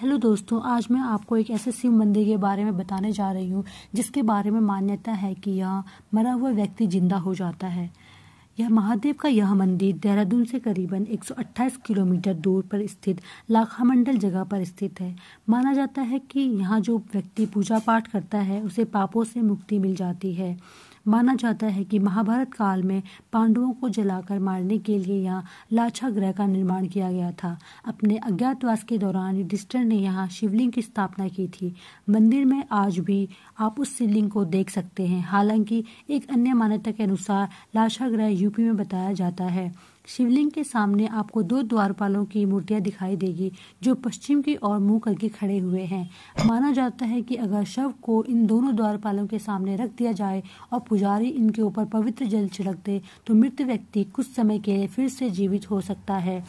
hello दोस्तों आज मैं आपको एक ऐसे शिव मंदिर के बारे में बताने जा रही हूँ जिसके बारे में मान्यता है कि यहाँ मरा हुआ व्यक्ति जिंदा हो जाता है यह महादेव का यह मंदिर देहरादून से करीबन 128 किलोमीटर दूर पर स्थित लाखा मंडल जगह पर स्थित है माना जाता है कि यहाँ जो व्यक्ति पूजा पाठ करता है उसे पापों से मुक्ति मिल जाती है माना जाता है कि महाभारत काल में पांडवों को जलाकर मारने के लिए यहाँ लाछा ग्रह का निर्माण किया गया था अपने अज्ञातवास के दौरान युधिष्ठर ने यहाँ शिवलिंग की स्थापना की थी मंदिर में आज भी आप उस शिवलिंग को देख सकते हैं हालांकि एक अन्य मान्यता के अनुसार लाछा ग्रह यूपी में बताया जाता है शिवलिंग के सामने आपको दो द्वारपालों की मूर्तियां दिखाई देगी जो पश्चिम की ओर मुंह करके खड़े हुए हैं माना जाता है कि अगर शव को इन दोनों द्वारपालों के सामने रख दिया जाए और पुजारी इनके ऊपर पवित्र जल छिड़क दे तो मृत व्यक्ति कुछ समय के लिए फिर से जीवित हो सकता है